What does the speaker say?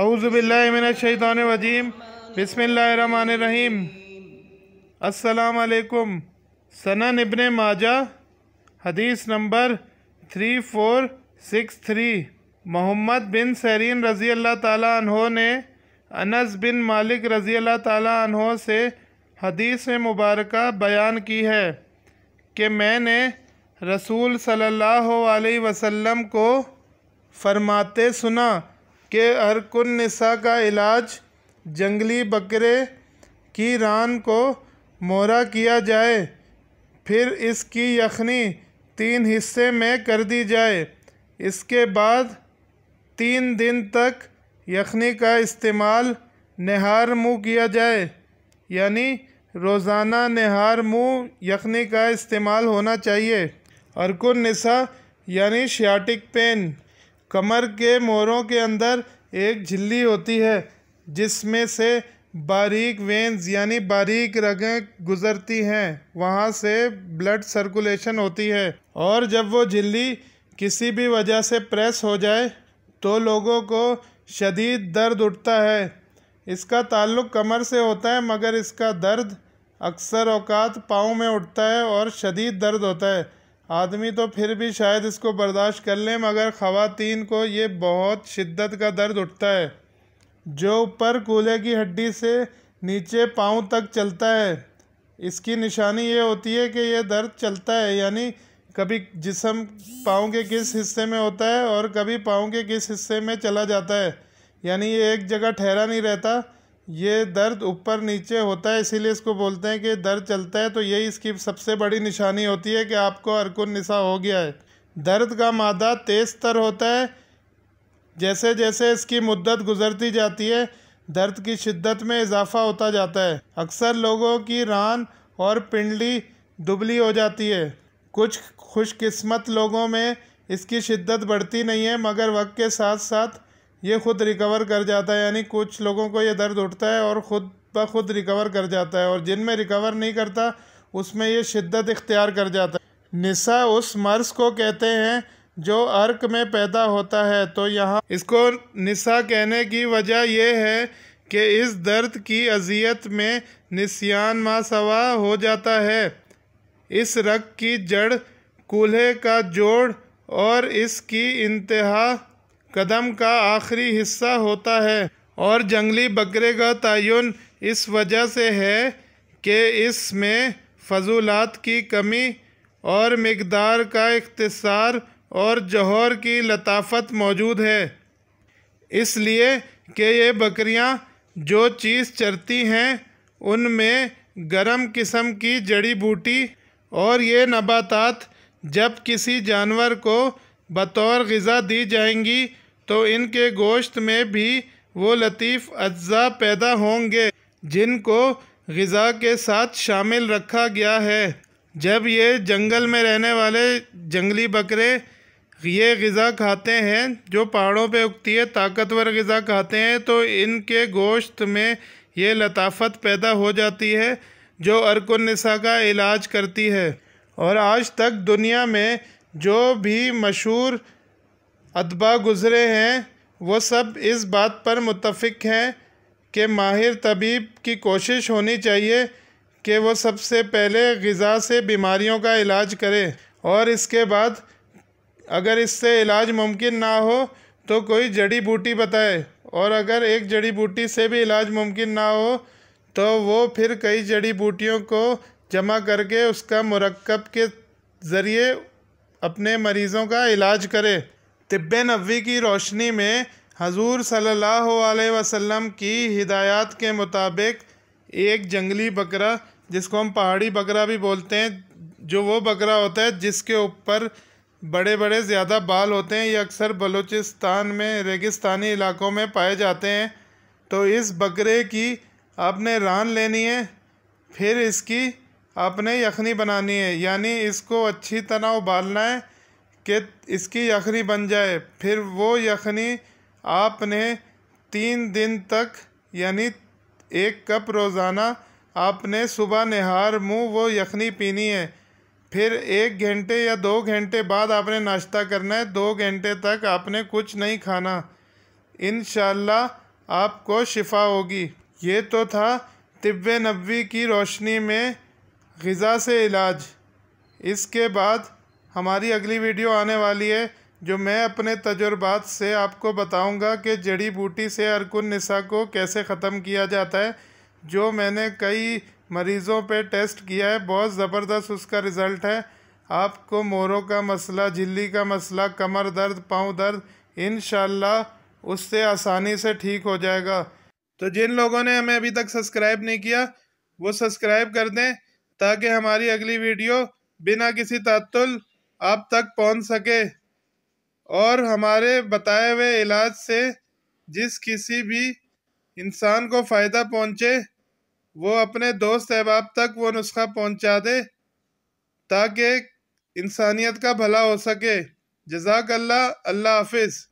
अउज़बिल्लिमिनशैतानवजीम बसमीम असलकुम सना Ibn Majah हदीस number three four six three Mohammad bin Sirin रज़ी अल्लाह तहों ने अनस बिन मालिक रज़ी अल्लाह तहों से हदीस मुबारक बयान की है कि मैंने रसूल सल्लल्लाहु अलैहि वसल्लम को फरमाते सुना के अरकुन निसा का इलाज जंगली बकरे की रान को मोरा किया जाए फिर इसकी यखनी तीन हिस्से में कर दी जाए इसके बाद तीन दिन तक यखनी का इस्तेमाल नहार मुँह किया जाए यानी रोज़ाना नहार मुँह यखनी का इस्तेमाल होना चाहिए अरकुन निसा यानी शियाटिक पेन कमर के मोरों के अंदर एक झिल्ली होती है जिसमें से बारीक वेंस यानी बारीक रगें गुजरती हैं वहाँ से ब्लड सर्कुलेशन होती है और जब वो झिल्ली किसी भी वजह से प्रेस हो जाए तो लोगों को शदीद दर्द उठता है इसका ताल्लुक कमर से होता है मगर इसका दर्द अक्सर अवकात पाँव में उठता है और शदीद दर्द होता है आदमी तो फिर भी शायद इसको बर्दाश्त कर लें मगर ख़वातीन को ये बहुत शिद्दत का दर्द उठता है जो ऊपर कूल्हे की हड्डी से नीचे पाँव तक चलता है इसकी निशानी ये होती है कि यह दर्द चलता है यानी कभी जिसम पाँव के किस हिस्से में होता है और कभी पाँव के किस हिस्से में चला जाता है यानी ये एक जगह ठहरा नहीं रहता ये दर्द ऊपर नीचे होता है इसीलिए इसको बोलते हैं कि दर्द चलता है तो यही इसकी सबसे बड़ी निशानी होती है कि आपको अरकुन निशा हो गया है दर्द का मादा तेज़ तर होता है जैसे जैसे इसकी मुद्दत गुजरती जाती है दर्द की शिद्दत में इजाफा होता जाता है अक्सर लोगों की रान और पिंडली दुबली हो जाती है कुछ खुशकस्मत लोगों में इसकी शिद्दत बढ़ती नहीं है मगर वक्त के साथ साथ ये खुद रिकवर कर जाता है यानी कुछ लोगों को ये दर्द उठता है और ख़ुद ब खुद रिकवर कर जाता है और जिनमें रिकवर नहीं करता उसमें ये शिद्दत इख्तियार कर जाता है निशा उस मर्स को कहते हैं जो अर्क में पैदा होता है तो यहाँ इसको निशा कहने की वजह यह है कि इस दर्द की अजियत में निशान मासवा हो जाता है इस रग की जड़ कूल्हे का जोड़ और इसकी इंतहा कदम का आखिरी हिस्सा होता है और जंगली बकरे का तयन इस वजह से है कि इसमें फजूलात की कमी और मकदार का इकतसार और जौहर की लताफत मौजूद है इसलिए कि ये बकरियां जो चीज़ चरती हैं उनमें गरम किस्म की जड़ी बूटी और ये नबातात जब किसी जानवर को बतौर गज़ा दी जाएंगी तो इनके गोश्त में भी वो लतीफ़ अज्जा पैदा होंगे जिनको गज़ा के साथ शामिल रखा गया है जब ये जंगल में रहने वाले जंगली बकरे ये गज़ा खाते हैं जो पहाड़ों पे उगती है ताकतवर गज़ा खाते हैं तो इनके गोश्त में ये लताफत पैदा हो जाती है जो अरकनसा का इलाज करती है और आज तक दुनिया में जो भी मशहूर अदबा गुज़रे हैं वो सब इस बात पर मुतफिक हैं कि माहिर तबीब की कोशिश होनी चाहिए कि वो सबसे पहले गज़ा से बीमारियों का इलाज करे और इसके बाद अगर इससे इलाज मुमकिन ना हो तो कोई जड़ी बूटी बताए और अगर एक जड़ी बूटी से भी इलाज मुमकिन ना हो तो वो फिर कई जड़ी बूटियों को जमा करके उसका मरकब के ज़रिए अपने मरीज़ों का इलाज करे तिब नबी की रोशनी में हजूर सल्लल्लाहु अलैहि वसल्लम की हिदायत के मुताबिक एक जंगली बकरा जिसको हम पहाड़ी बकरा भी बोलते हैं जो वो बकरा होता है जिसके ऊपर बड़े बड़े ज़्यादा बाल होते हैं ये अक्सर बलूचिस्तान में रेगिस्तानी इलाकों में पाए जाते हैं तो इस बकरे की आपने रान लेनी है फिर इसकी आपने यखनी बनानी है यानी इसको अच्छी तरह उबालना है कि इसकी यखनी बन जाए फिर वो यखनी आपने तीन दिन तक यानी एक कप रोज़ाना आपने सुबह नहार मुँह वो यखनी पीनी है फिर एक घंटे या दो घंटे बाद आपने नाश्ता करना है दो घंटे तक आपने कुछ नहीं खाना इन आपको शिफा होगी ये तो था तिब नबी की रोशनी में ग़ा से इलाज इसके बाद हमारी अगली वीडियो आने वाली है जो मैं अपने तजुर्बात से आपको बताऊंगा कि जड़ी बूटी से अरकुन नशा को कैसे ख़त्म किया जाता है जो मैंने कई मरीज़ों पे टेस्ट किया है बहुत ज़बरदस्त उसका रिज़ल्ट है आपको मोरों का मसला झिल्ली का मसला कमर दर्द पाँव दर्द इन उससे आसानी से ठीक हो जाएगा तो जिन लोगों ने हमें अभी तक सब्सक्राइब नहीं किया वो सब्सक्राइब कर दें ताकि हमारी अगली वीडियो बिना किसी तातुल आप तक पहुंच सके और हमारे बताए हुए इलाज से जिस किसी भी इंसान को फ़ायदा पहुंचे वो अपने दोस्त अहबाब तक वो नुस्खा पहुंचा दे ताकि इंसानियत का भला हो सके जजाक अल्लाह अल्लाह हाफिज़